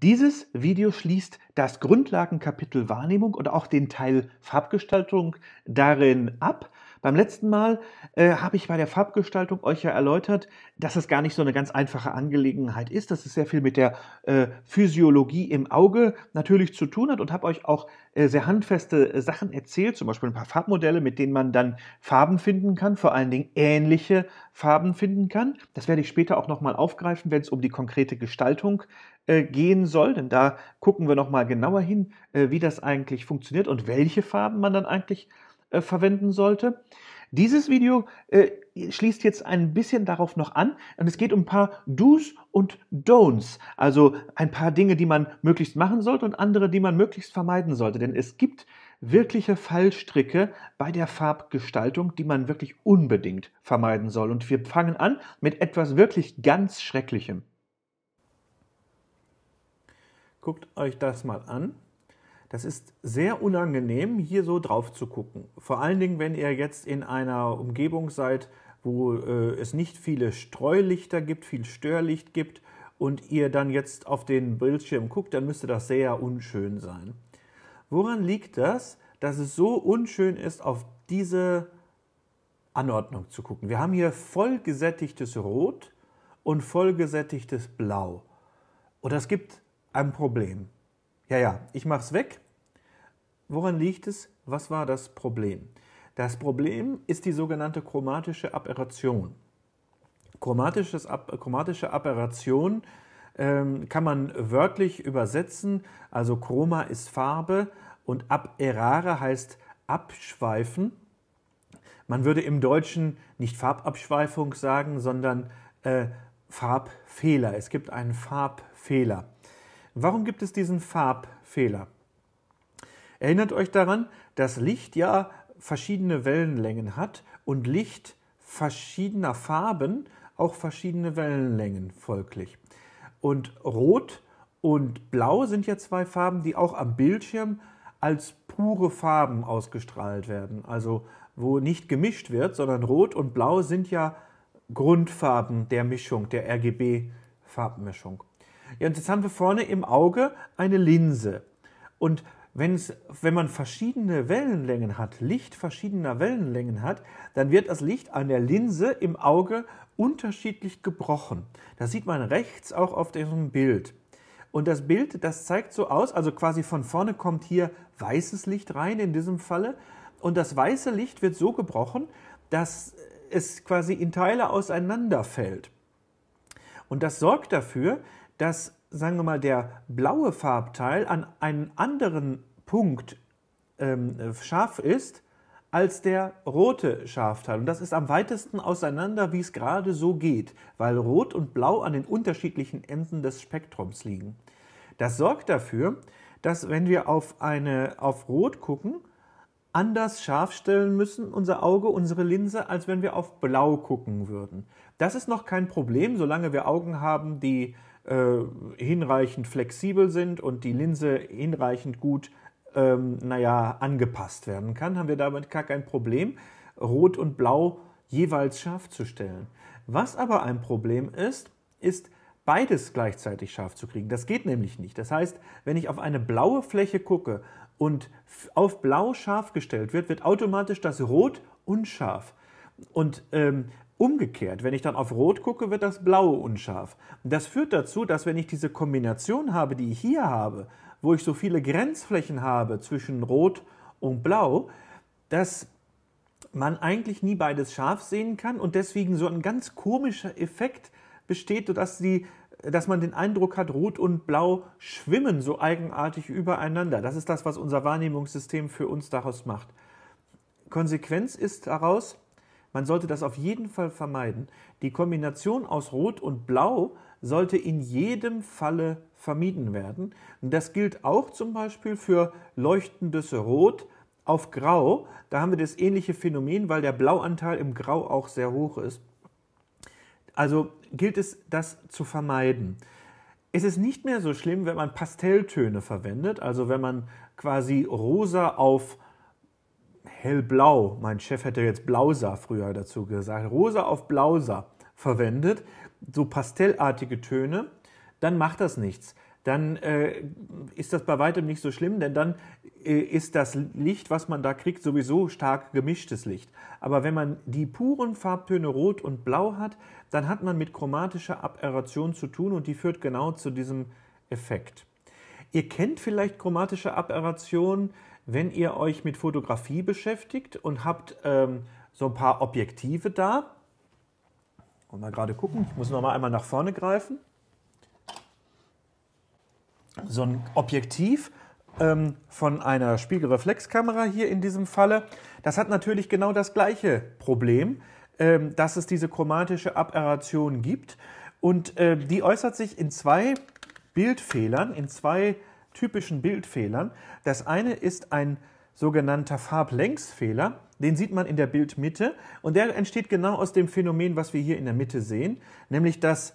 Dieses Video schließt das Grundlagenkapitel Wahrnehmung und auch den Teil Farbgestaltung darin ab. Beim letzten Mal äh, habe ich bei der Farbgestaltung euch ja erläutert, dass es gar nicht so eine ganz einfache Angelegenheit ist, dass es sehr viel mit der äh, Physiologie im Auge natürlich zu tun hat und habe euch auch äh, sehr handfeste äh, Sachen erzählt, zum Beispiel ein paar Farbmodelle, mit denen man dann Farben finden kann, vor allen Dingen ähnliche Farben finden kann. Das werde ich später auch nochmal aufgreifen, wenn es um die konkrete Gestaltung äh, gehen soll, denn da gucken wir nochmal genauer hin, äh, wie das eigentlich funktioniert und welche Farben man dann eigentlich äh, verwenden sollte. Dieses Video äh, schließt jetzt ein bisschen darauf noch an und es geht um ein paar Do's und Don'ts, also ein paar Dinge, die man möglichst machen sollte und andere, die man möglichst vermeiden sollte, denn es gibt wirkliche Fallstricke bei der Farbgestaltung, die man wirklich unbedingt vermeiden soll. Und wir fangen an mit etwas wirklich ganz Schrecklichem. Guckt euch das mal an. Das ist sehr unangenehm, hier so drauf zu gucken. Vor allen Dingen, wenn ihr jetzt in einer Umgebung seid, wo äh, es nicht viele Streulichter gibt, viel Störlicht gibt und ihr dann jetzt auf den Bildschirm guckt, dann müsste das sehr unschön sein. Woran liegt das, dass es so unschön ist, auf diese Anordnung zu gucken? Wir haben hier voll gesättigtes Rot und voll gesättigtes Blau. Und das gibt ein Problem. Ja, ja, ich mache es weg. Woran liegt es? Was war das Problem? Das Problem ist die sogenannte chromatische Aberration. Chromatisches Ab chromatische Aberration ähm, kann man wörtlich übersetzen. Also Chroma ist Farbe und Aberrare heißt abschweifen. Man würde im Deutschen nicht Farbabschweifung sagen, sondern äh, Farbfehler. Es gibt einen Farbfehler. Warum gibt es diesen Farbfehler? Erinnert euch daran, dass Licht ja verschiedene Wellenlängen hat und Licht verschiedener Farben auch verschiedene Wellenlängen folglich. Und Rot und Blau sind ja zwei Farben, die auch am Bildschirm als pure Farben ausgestrahlt werden. Also wo nicht gemischt wird, sondern Rot und Blau sind ja Grundfarben der Mischung, der RGB-Farbmischung. Ja, und jetzt haben wir vorne im Auge eine Linse. Und wenn's, wenn man verschiedene Wellenlängen hat, Licht verschiedener Wellenlängen hat, dann wird das Licht an der Linse im Auge unterschiedlich gebrochen. Das sieht man rechts auch auf diesem Bild. Und das Bild, das zeigt so aus, also quasi von vorne kommt hier weißes Licht rein in diesem Falle. Und das weiße Licht wird so gebrochen, dass es quasi in Teile auseinanderfällt. Und das sorgt dafür, dass, sagen wir mal, der blaue Farbteil an einem anderen Punkt ähm, scharf ist als der rote Scharfteil. Und das ist am weitesten auseinander, wie es gerade so geht, weil rot und blau an den unterschiedlichen Enden des Spektrums liegen. Das sorgt dafür, dass wenn wir auf, eine, auf rot gucken, anders scharf stellen müssen, unser Auge, unsere Linse, als wenn wir auf blau gucken würden. Das ist noch kein Problem, solange wir Augen haben, die äh, hinreichend flexibel sind und die Linse hinreichend gut, ähm, naja, angepasst werden kann, haben wir damit gar kein Problem, Rot und Blau jeweils scharf zu stellen. Was aber ein Problem ist, ist, beides gleichzeitig scharf zu kriegen. Das geht nämlich nicht. Das heißt, wenn ich auf eine blaue Fläche gucke und auf blau scharf gestellt wird, wird automatisch das Rot unscharf. Und ähm, Umgekehrt, wenn ich dann auf Rot gucke, wird das Blaue unscharf. Das führt dazu, dass wenn ich diese Kombination habe, die ich hier habe, wo ich so viele Grenzflächen habe zwischen Rot und Blau, dass man eigentlich nie beides scharf sehen kann und deswegen so ein ganz komischer Effekt besteht, sodass die, dass man den Eindruck hat, Rot und Blau schwimmen so eigenartig übereinander. Das ist das, was unser Wahrnehmungssystem für uns daraus macht. Konsequenz ist daraus, man sollte das auf jeden Fall vermeiden. Die Kombination aus Rot und Blau sollte in jedem Falle vermieden werden. Und das gilt auch zum Beispiel für leuchtendes Rot auf Grau. Da haben wir das ähnliche Phänomen, weil der Blauanteil im Grau auch sehr hoch ist. Also gilt es, das zu vermeiden. Es ist nicht mehr so schlimm, wenn man Pastelltöne verwendet, also wenn man quasi rosa auf hellblau, mein Chef hätte jetzt Blausa früher dazu gesagt, rosa auf Blausa verwendet, so pastellartige Töne, dann macht das nichts. Dann äh, ist das bei weitem nicht so schlimm, denn dann äh, ist das Licht, was man da kriegt, sowieso stark gemischtes Licht. Aber wenn man die puren Farbtöne Rot und Blau hat, dann hat man mit chromatischer Aberration zu tun und die führt genau zu diesem Effekt. Ihr kennt vielleicht chromatische Aberration wenn ihr euch mit Fotografie beschäftigt und habt ähm, so ein paar Objektive da. Und mal gerade gucken, ich muss noch mal einmal nach vorne greifen. So ein Objektiv ähm, von einer Spiegelreflexkamera hier in diesem Falle, das hat natürlich genau das gleiche Problem, ähm, dass es diese chromatische Aberration gibt. Und äh, die äußert sich in zwei Bildfehlern, in zwei äh, typischen Bildfehlern. Das eine ist ein sogenannter Farblängsfehler. Den sieht man in der Bildmitte und der entsteht genau aus dem Phänomen, was wir hier in der Mitte sehen, nämlich dass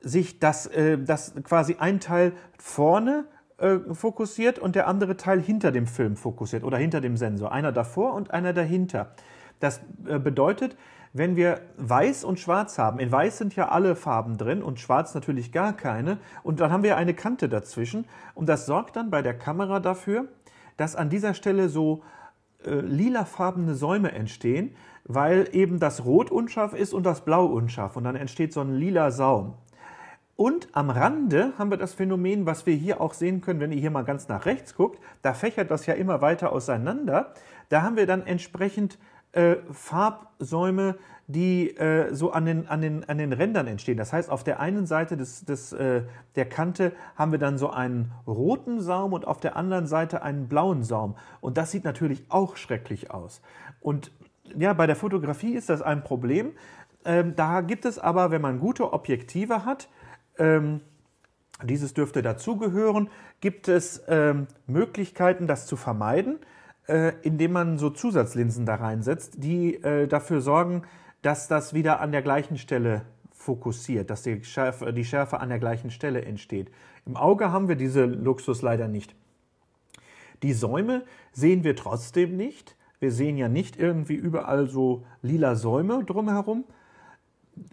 sich das, äh, dass quasi ein Teil vorne äh, fokussiert und der andere Teil hinter dem Film fokussiert oder hinter dem Sensor. Einer davor und einer dahinter. Das äh, bedeutet, wenn wir weiß und schwarz haben, in weiß sind ja alle Farben drin und schwarz natürlich gar keine, und dann haben wir eine Kante dazwischen und das sorgt dann bei der Kamera dafür, dass an dieser Stelle so äh, lilafarbene Säume entstehen, weil eben das Rot unscharf ist und das Blau unscharf und dann entsteht so ein lila Saum. Und am Rande haben wir das Phänomen, was wir hier auch sehen können, wenn ihr hier mal ganz nach rechts guckt, da fächert das ja immer weiter auseinander. Da haben wir dann entsprechend äh, Farbsäume, die äh, so an den, an, den, an den Rändern entstehen. Das heißt, auf der einen Seite des, des, äh, der Kante haben wir dann so einen roten Saum und auf der anderen Seite einen blauen Saum. Und das sieht natürlich auch schrecklich aus. Und ja, bei der Fotografie ist das ein Problem. Ähm, da gibt es aber, wenn man gute Objektive hat, ähm, dieses dürfte dazugehören, gibt es ähm, Möglichkeiten, das zu vermeiden äh, indem man so Zusatzlinsen da reinsetzt, die äh, dafür sorgen, dass das wieder an der gleichen Stelle fokussiert, dass die Schärfe, die Schärfe an der gleichen Stelle entsteht. Im Auge haben wir diese Luxus leider nicht. Die Säume sehen wir trotzdem nicht. Wir sehen ja nicht irgendwie überall so lila Säume drumherum.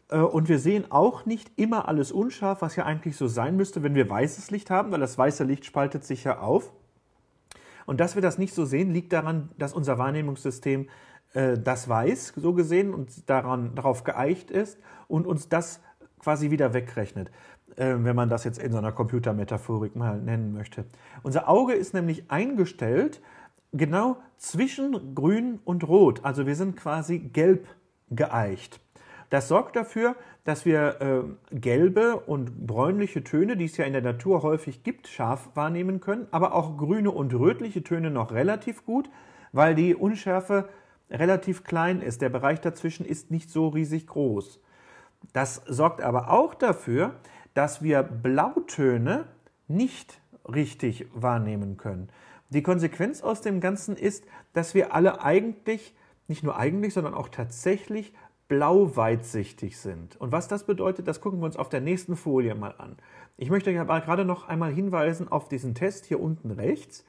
Äh, und wir sehen auch nicht immer alles unscharf, was ja eigentlich so sein müsste, wenn wir weißes Licht haben, weil das weiße Licht spaltet sich ja auf. Und dass wir das nicht so sehen, liegt daran, dass unser Wahrnehmungssystem äh, das weiß, so gesehen, und daran, darauf geeicht ist und uns das quasi wieder wegrechnet, äh, wenn man das jetzt in so einer Computermetaphorik mal nennen möchte. Unser Auge ist nämlich eingestellt genau zwischen grün und rot. Also wir sind quasi gelb geeicht. Das sorgt dafür, dass wir äh, gelbe und bräunliche Töne, die es ja in der Natur häufig gibt, scharf wahrnehmen können, aber auch grüne und rötliche Töne noch relativ gut, weil die Unschärfe relativ klein ist. Der Bereich dazwischen ist nicht so riesig groß. Das sorgt aber auch dafür, dass wir Blautöne nicht richtig wahrnehmen können. Die Konsequenz aus dem Ganzen ist, dass wir alle eigentlich, nicht nur eigentlich, sondern auch tatsächlich blauweitsichtig sind. Und was das bedeutet, das gucken wir uns auf der nächsten Folie mal an. Ich möchte euch aber gerade noch einmal hinweisen auf diesen Test hier unten rechts.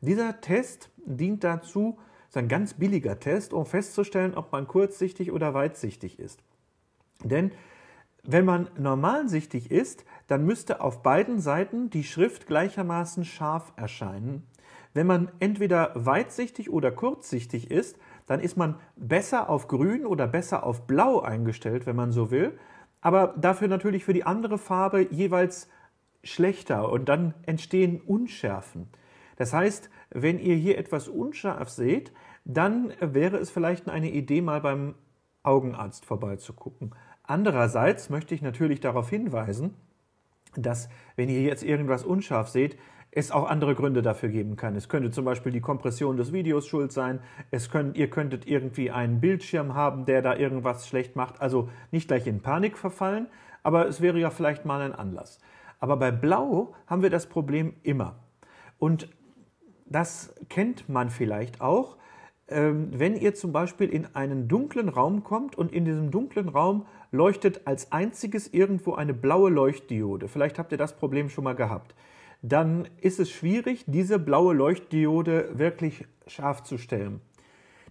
Dieser Test dient dazu, ist ein ganz billiger Test, um festzustellen, ob man kurzsichtig oder weitsichtig ist. Denn wenn man normalsichtig ist, dann müsste auf beiden Seiten die Schrift gleichermaßen scharf erscheinen. Wenn man entweder weitsichtig oder kurzsichtig ist, dann ist man besser auf grün oder besser auf blau eingestellt, wenn man so will, aber dafür natürlich für die andere Farbe jeweils schlechter und dann entstehen Unschärfen. Das heißt, wenn ihr hier etwas unscharf seht, dann wäre es vielleicht eine Idee, mal beim Augenarzt vorbeizugucken. Andererseits möchte ich natürlich darauf hinweisen, dass wenn ihr jetzt irgendwas unscharf seht, es auch andere Gründe dafür geben kann. Es könnte zum Beispiel die Kompression des Videos schuld sein. Es können, ihr könntet irgendwie einen Bildschirm haben, der da irgendwas schlecht macht. Also nicht gleich in Panik verfallen, aber es wäre ja vielleicht mal ein Anlass. Aber bei Blau haben wir das Problem immer. Und das kennt man vielleicht auch, ähm, wenn ihr zum Beispiel in einen dunklen Raum kommt und in diesem dunklen Raum leuchtet als einziges irgendwo eine blaue Leuchtdiode. Vielleicht habt ihr das Problem schon mal gehabt dann ist es schwierig, diese blaue Leuchtdiode wirklich scharf zu stellen.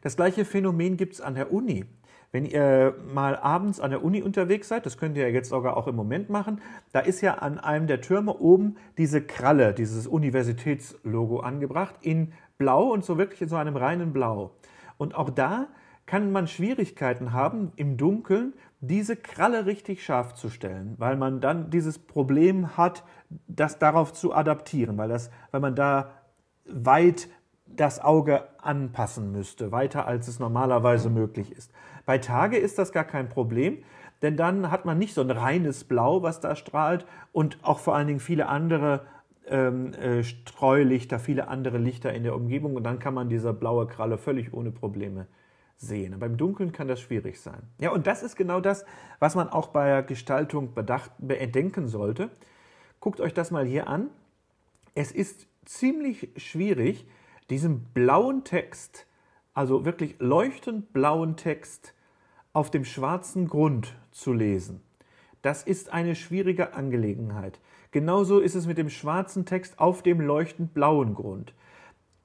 Das gleiche Phänomen gibt es an der Uni. Wenn ihr mal abends an der Uni unterwegs seid, das könnt ihr ja jetzt sogar auch im Moment machen, da ist ja an einem der Türme oben diese Kralle, dieses Universitätslogo angebracht in Blau und so wirklich in so einem reinen Blau. Und auch da kann man Schwierigkeiten haben, im Dunkeln diese Kralle richtig scharf zu stellen, weil man dann dieses Problem hat, das darauf zu adaptieren, weil, das, weil man da weit das Auge anpassen müsste, weiter als es normalerweise möglich ist. Bei Tage ist das gar kein Problem, denn dann hat man nicht so ein reines Blau, was da strahlt und auch vor allen Dingen viele andere ähm, äh, Streulichter, viele andere Lichter in der Umgebung und dann kann man diese blaue Kralle völlig ohne Probleme sehen. Und beim Dunkeln kann das schwierig sein. Ja, und das ist genau das, was man auch bei der Gestaltung bedacht, bedenken sollte. Guckt euch das mal hier an. Es ist ziemlich schwierig, diesen blauen Text, also wirklich leuchtend blauen Text, auf dem schwarzen Grund zu lesen. Das ist eine schwierige Angelegenheit. Genauso ist es mit dem schwarzen Text auf dem leuchtend blauen Grund.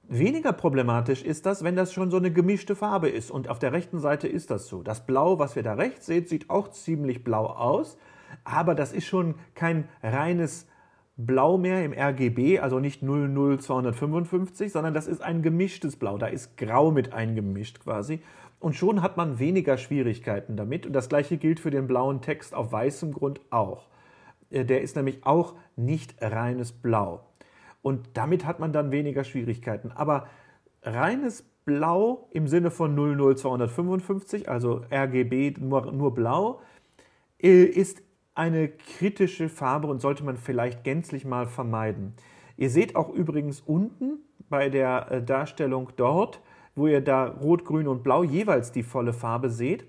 Weniger problematisch ist das, wenn das schon so eine gemischte Farbe ist. Und auf der rechten Seite ist das so. Das Blau, was wir da rechts sehen, sieht auch ziemlich blau aus. Aber das ist schon kein reines Blau mehr im RGB, also nicht 00255, sondern das ist ein gemischtes Blau. Da ist Grau mit eingemischt quasi. Und schon hat man weniger Schwierigkeiten damit. Und das gleiche gilt für den blauen Text auf weißem Grund auch. Äh, der ist nämlich auch nicht reines Blau. Und damit hat man dann weniger Schwierigkeiten. Aber reines Blau im Sinne von 00255, also RGB nur, nur blau, äh, ist eine kritische Farbe und sollte man vielleicht gänzlich mal vermeiden. Ihr seht auch übrigens unten bei der äh, Darstellung dort, wo ihr da Rot, Grün und Blau jeweils die volle Farbe seht,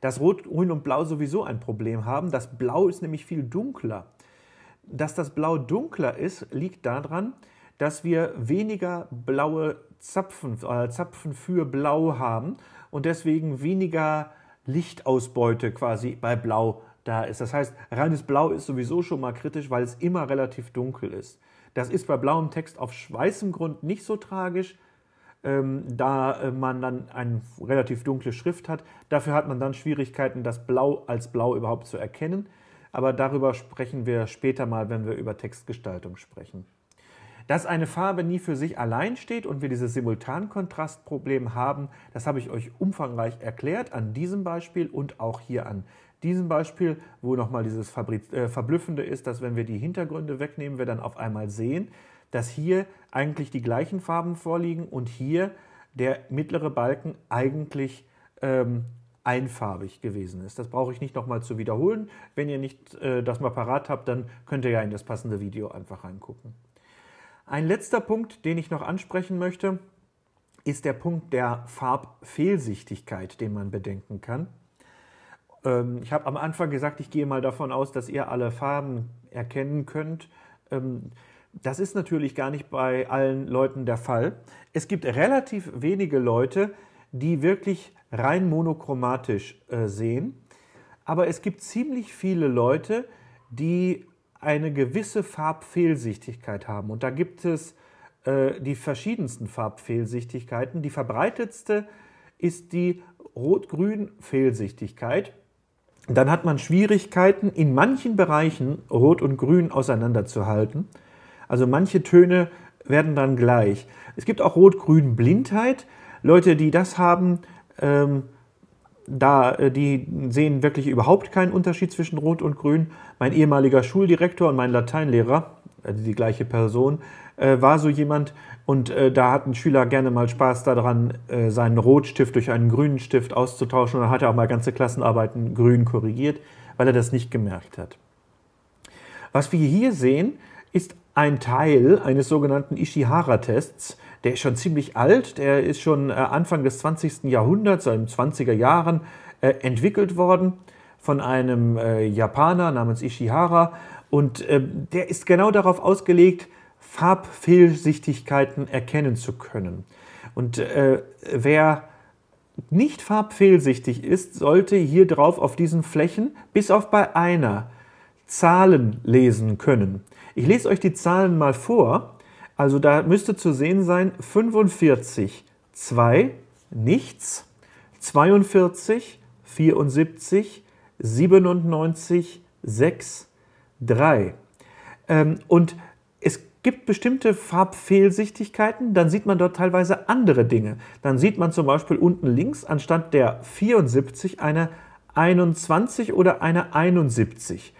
dass Rot, Grün und Blau sowieso ein Problem haben. Das Blau ist nämlich viel dunkler. Dass das Blau dunkler ist, liegt daran, dass wir weniger blaue Zapfen, äh, Zapfen für Blau haben und deswegen weniger Lichtausbeute quasi bei Blau da ist. Das heißt, reines Blau ist sowieso schon mal kritisch, weil es immer relativ dunkel ist. Das ist bei blauem Text auf weißem Grund nicht so tragisch, ähm, da äh, man dann eine relativ dunkle Schrift hat. Dafür hat man dann Schwierigkeiten, das Blau als Blau überhaupt zu erkennen aber darüber sprechen wir später mal, wenn wir über Textgestaltung sprechen. Dass eine Farbe nie für sich allein steht und wir dieses Simultankontrastproblem haben, das habe ich euch umfangreich erklärt an diesem Beispiel und auch hier an diesem Beispiel, wo nochmal dieses Fabriz äh, Verblüffende ist, dass wenn wir die Hintergründe wegnehmen, wir dann auf einmal sehen, dass hier eigentlich die gleichen Farben vorliegen und hier der mittlere Balken eigentlich ähm, einfarbig gewesen ist. Das brauche ich nicht nochmal zu wiederholen. Wenn ihr nicht äh, das mal parat habt, dann könnt ihr ja in das passende Video einfach reingucken. Ein letzter Punkt, den ich noch ansprechen möchte, ist der Punkt der Farbfehlsichtigkeit, den man bedenken kann. Ähm, ich habe am Anfang gesagt, ich gehe mal davon aus, dass ihr alle Farben erkennen könnt. Ähm, das ist natürlich gar nicht bei allen Leuten der Fall. Es gibt relativ wenige Leute, die die wirklich rein monochromatisch äh, sehen. Aber es gibt ziemlich viele Leute, die eine gewisse Farbfehlsichtigkeit haben. Und da gibt es äh, die verschiedensten Farbfehlsichtigkeiten. Die verbreitetste ist die Rot-Grün-Fehlsichtigkeit. Dann hat man Schwierigkeiten, in manchen Bereichen Rot und Grün auseinanderzuhalten. Also manche Töne werden dann gleich. Es gibt auch Rot-Grün-Blindheit. Leute, die das haben, ähm, da, äh, die sehen wirklich überhaupt keinen Unterschied zwischen Rot und Grün. Mein ehemaliger Schuldirektor und mein Lateinlehrer, also die gleiche Person, äh, war so jemand. Und äh, da hatten Schüler gerne mal Spaß daran, äh, seinen Rotstift durch einen grünen Stift auszutauschen. Und dann hat er auch mal ganze Klassenarbeiten grün korrigiert, weil er das nicht gemerkt hat. Was wir hier sehen, ist ein Teil eines sogenannten Ishihara-Tests der ist schon ziemlich alt, der ist schon äh, Anfang des 20. Jahrhunderts, so also in den 20er Jahren, äh, entwickelt worden von einem äh, Japaner namens Ishihara. Und ähm, der ist genau darauf ausgelegt, Farbfehlsichtigkeiten erkennen zu können. Und äh, wer nicht farbfehlsichtig ist, sollte hier drauf auf diesen Flächen, bis auf bei einer, Zahlen lesen können. Ich lese euch die Zahlen mal vor. Also da müsste zu sehen sein 45, 2, nichts, 42, 74, 97, 6, 3. und es gibt bestimmte Farbfehlsichtigkeiten, dann sieht man dort teilweise andere Dinge. Dann sieht man zum Beispiel unten links anstatt der 74 eine 21 oder eine 71.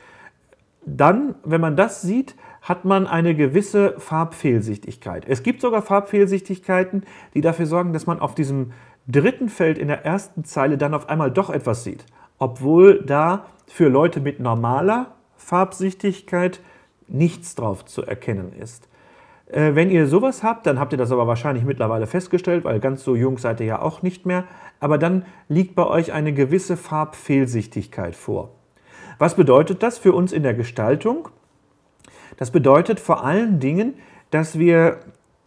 Dann, wenn man das sieht, hat man eine gewisse Farbfehlsichtigkeit. Es gibt sogar Farbfehlsichtigkeiten, die dafür sorgen, dass man auf diesem dritten Feld in der ersten Zeile dann auf einmal doch etwas sieht, obwohl da für Leute mit normaler Farbsichtigkeit nichts drauf zu erkennen ist. Äh, wenn ihr sowas habt, dann habt ihr das aber wahrscheinlich mittlerweile festgestellt, weil ganz so jung seid ihr ja auch nicht mehr, aber dann liegt bei euch eine gewisse Farbfehlsichtigkeit vor. Was bedeutet das für uns in der Gestaltung? Das bedeutet vor allen Dingen, dass wir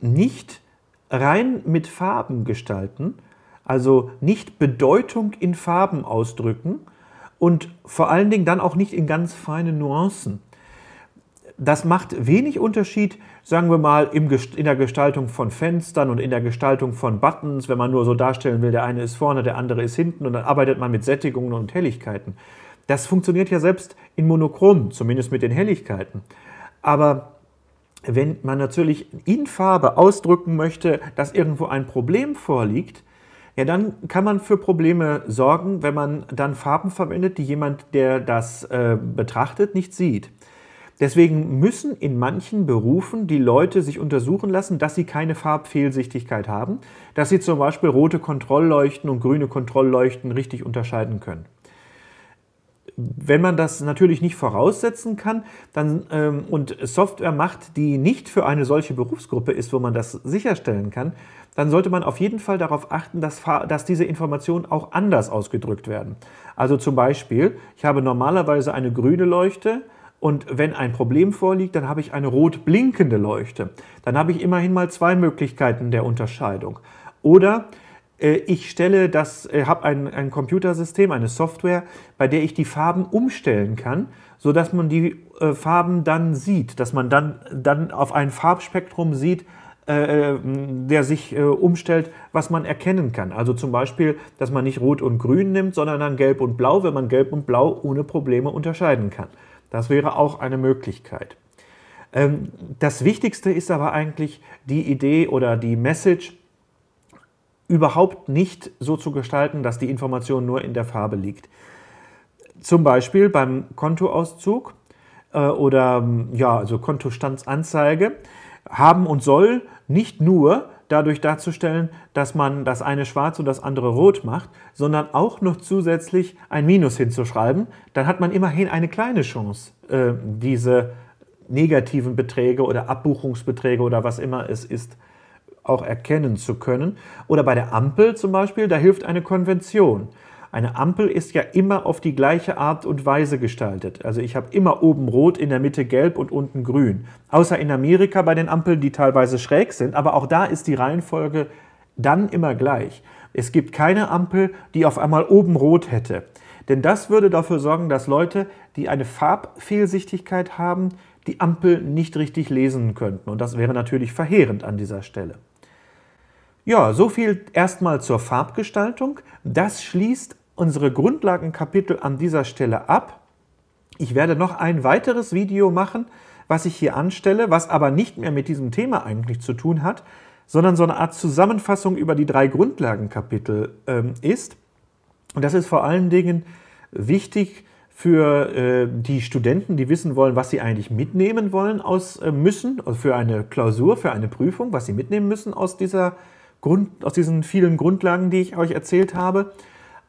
nicht rein mit Farben gestalten, also nicht Bedeutung in Farben ausdrücken und vor allen Dingen dann auch nicht in ganz feinen Nuancen. Das macht wenig Unterschied, sagen wir mal, in der Gestaltung von Fenstern und in der Gestaltung von Buttons, wenn man nur so darstellen will, der eine ist vorne, der andere ist hinten und dann arbeitet man mit Sättigungen und Helligkeiten. Das funktioniert ja selbst in Monochrom, zumindest mit den Helligkeiten. Aber wenn man natürlich in Farbe ausdrücken möchte, dass irgendwo ein Problem vorliegt, ja, dann kann man für Probleme sorgen, wenn man dann Farben verwendet, die jemand, der das äh, betrachtet, nicht sieht. Deswegen müssen in manchen Berufen die Leute sich untersuchen lassen, dass sie keine Farbfehlsichtigkeit haben, dass sie zum Beispiel rote Kontrollleuchten und grüne Kontrollleuchten richtig unterscheiden können wenn man das natürlich nicht voraussetzen kann dann, ähm, und Software macht, die nicht für eine solche Berufsgruppe ist, wo man das sicherstellen kann, dann sollte man auf jeden Fall darauf achten, dass, dass diese Informationen auch anders ausgedrückt werden. Also zum Beispiel, ich habe normalerweise eine grüne Leuchte, und wenn ein Problem vorliegt, dann habe ich eine rot blinkende Leuchte. Dann habe ich immerhin mal zwei Möglichkeiten der Unterscheidung. Oder äh, ich stelle das, äh, habe ein, ein Computersystem, eine Software, bei der ich die Farben umstellen kann, sodass man die äh, Farben dann sieht, dass man dann, dann auf ein Farbspektrum sieht, äh, äh, der sich äh, umstellt, was man erkennen kann. Also zum Beispiel, dass man nicht Rot und Grün nimmt, sondern dann Gelb und Blau, wenn man Gelb und Blau ohne Probleme unterscheiden kann. Das wäre auch eine Möglichkeit. Ähm, das Wichtigste ist aber eigentlich die Idee oder die Message, überhaupt nicht so zu gestalten, dass die Information nur in der Farbe liegt. Zum Beispiel beim Kontoauszug äh, oder ähm, ja, also Kontostandsanzeige haben und soll nicht nur dadurch darzustellen, dass man das eine schwarz und das andere rot macht, sondern auch noch zusätzlich ein Minus hinzuschreiben, dann hat man immerhin eine kleine Chance, äh, diese negativen Beträge oder Abbuchungsbeträge oder was immer es ist, auch erkennen zu können. Oder bei der Ampel zum Beispiel, da hilft eine Konvention. Eine Ampel ist ja immer auf die gleiche Art und Weise gestaltet. Also ich habe immer oben rot, in der Mitte gelb und unten grün. Außer in Amerika bei den Ampeln, die teilweise schräg sind, aber auch da ist die Reihenfolge dann immer gleich. Es gibt keine Ampel, die auf einmal oben rot hätte. Denn das würde dafür sorgen, dass Leute, die eine Farbfehlsichtigkeit haben, die Ampel nicht richtig lesen könnten. Und das wäre natürlich verheerend an dieser Stelle. Ja, so viel erstmal zur Farbgestaltung. Das schließt unsere Grundlagenkapitel an dieser Stelle ab. Ich werde noch ein weiteres Video machen, was ich hier anstelle, was aber nicht mehr mit diesem Thema eigentlich zu tun hat, sondern so eine Art Zusammenfassung über die drei Grundlagenkapitel ähm, ist. Und das ist vor allen Dingen wichtig für äh, die Studenten, die wissen wollen, was sie eigentlich mitnehmen wollen aus äh, müssen, für eine Klausur, für eine Prüfung, was sie mitnehmen müssen aus dieser Grund, aus diesen vielen Grundlagen, die ich euch erzählt habe.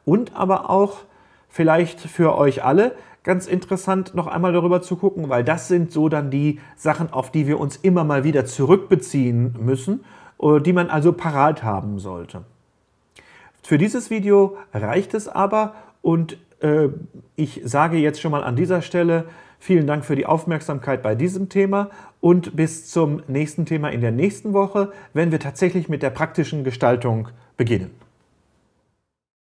Und aber auch vielleicht für euch alle ganz interessant, noch einmal darüber zu gucken, weil das sind so dann die Sachen, auf die wir uns immer mal wieder zurückbeziehen müssen, äh, die man also parat haben sollte. Für dieses Video reicht es aber und äh, ich sage jetzt schon mal an dieser Stelle, Vielen Dank für die Aufmerksamkeit bei diesem Thema und bis zum nächsten Thema in der nächsten Woche, wenn wir tatsächlich mit der praktischen Gestaltung beginnen.